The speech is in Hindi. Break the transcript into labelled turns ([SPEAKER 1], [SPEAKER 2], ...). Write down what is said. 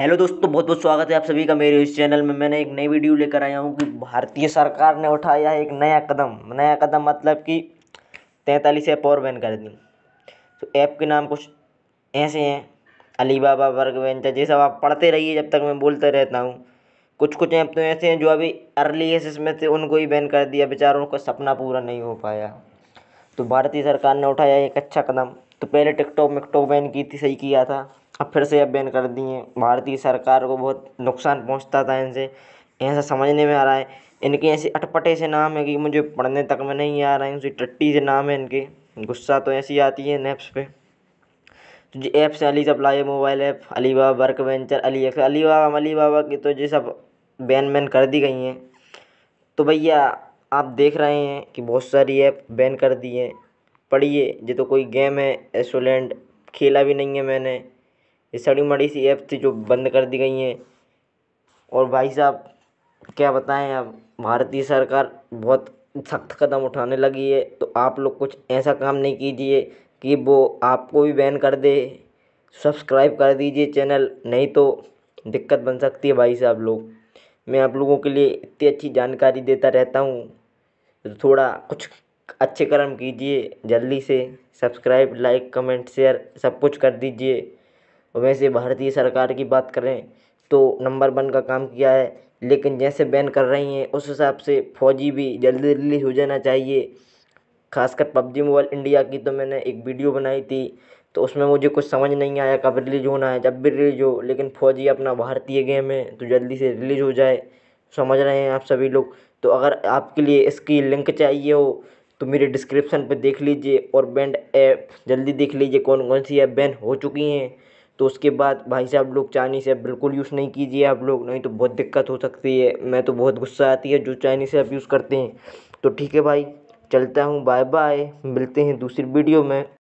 [SPEAKER 1] हेलो दोस्तों बहुत बहुत स्वागत है आप सभी का मेरे इस चैनल में मैंने एक नई वीडियो लेकर आया हूँ कि भारतीय सरकार ने उठाया है एक नया कदम नया कदम मतलब कि तैंतालीस ऐप और बैन कर दी तो ऐप के नाम कुछ ऐसे हैं अलीबाबा वर्ग वेंचर ये सब आप पढ़ते रहिए जब तक मैं बोलते रहता हूँ कुछ कुछ ऐप तो ऐसे हैं जो अभी अर्ली एसेस में थे उनको ही बैन कर दिया बेचारों का सपना पूरा नहीं हो पाया तो भारतीय सरकार ने उठाया एक अच्छा कदम तो पहले टिकटॉक मिकटॉक बैन की थी सही किया था अब फिर से अब बैन कर दिए भारतीय सरकार को बहुत नुकसान पहुँचता था इनसे ऐसा समझने में आ रहा है इनके ऐसे अटपटे से नाम है कि मुझे पढ़ने तक में नहीं आ रहे हैं उसी टट्टी से नाम है इनके गुस्सा तो ऐसी आती है इन ऐप्स पे तो जो apps Ali supply mobile app Alibaba work venture Ali X Alibaba की तो ये सब बैन बैन कर दी गई हैं तो भैया आप देख रहे हैं कि बहुत सारी ऐप बैन कर दी हैं पढ़िए ये तो कोई गेम है एसोलेंट खेला भी नहीं है मैंने ये सड़ी मड़ी सी ऐप थी जो बंद कर दी गई हैं और भाई साहब क्या बताएँ अब भारतीय सरकार बहुत सख़्त कदम उठाने लगी है तो आप लोग कुछ ऐसा काम नहीं कीजिए कि वो आपको भी बैन कर दे सब्सक्राइब कर दीजिए चैनल नहीं तो दिक्कत बन सकती है भाई साहब लोग मैं आप लोगों के लिए इतनी अच्छी जानकारी देता रहता हूँ तो थोड़ा कुछ अच्छे कर्म कीजिए जल्दी से सब्सक्राइब लाइक कमेंट शेयर सब कुछ कर दीजिए वैसे भारतीय सरकार की बात करें तो नंबर वन का काम किया है लेकिन जैसे बैन कर रही हैं उस हिसाब से फौजी भी जल्दी जल्दी हो जाना चाहिए खासकर पबजी मोबाइल इंडिया की तो मैंने एक वीडियो बनाई थी तो उसमें मुझे कुछ समझ नहीं आया कब रिलीज होना है जब भी रिलीज हो लेकिन फौजी अपना भारतीय गेम है तो जल्दी से रिलीज हो जाए समझ रहे हैं आप सभी लोग तो अगर आपके लिए इसकी लिंक चाहिए हो तो मेरे डिस्क्रिप्शन पर देख लीजिए और बैंड ऐप जल्दी देख लीजिए कौन कौन सी ऐप बैन हो चुकी हैं तो उसके बाद भाई साहब लोग चाइनीस ऐप बिल्कुल यूज़ नहीं कीजिए आप लोग नहीं तो बहुत दिक्कत हो सकती है मैं तो बहुत गुस्सा आती है जो चाइनीस ऐप यूज़ करते हैं तो ठीक है भाई चलता हूँ बाय बाय मिलते हैं दूसरी वीडियो में